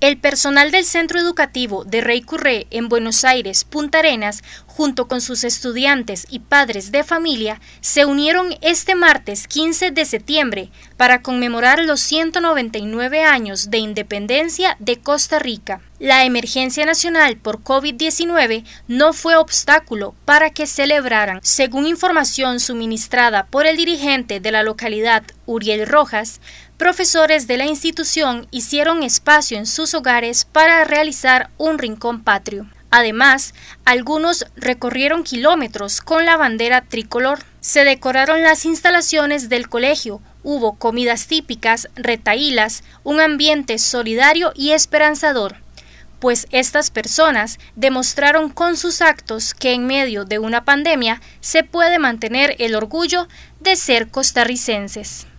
El personal del Centro Educativo de Rey Curré en Buenos Aires, Punta Arenas, junto con sus estudiantes y padres de familia, se unieron este martes 15 de septiembre para conmemorar los 199 años de independencia de Costa Rica. La emergencia nacional por COVID-19 no fue obstáculo para que celebraran, según información suministrada por el dirigente de la localidad, Uriel Rojas, profesores de la institución hicieron espacio en sus hogares para realizar un rincón patrio. Además, algunos recorrieron kilómetros con la bandera tricolor. Se decoraron las instalaciones del colegio, hubo comidas típicas, retaílas, un ambiente solidario y esperanzador pues estas personas demostraron con sus actos que en medio de una pandemia se puede mantener el orgullo de ser costarricenses.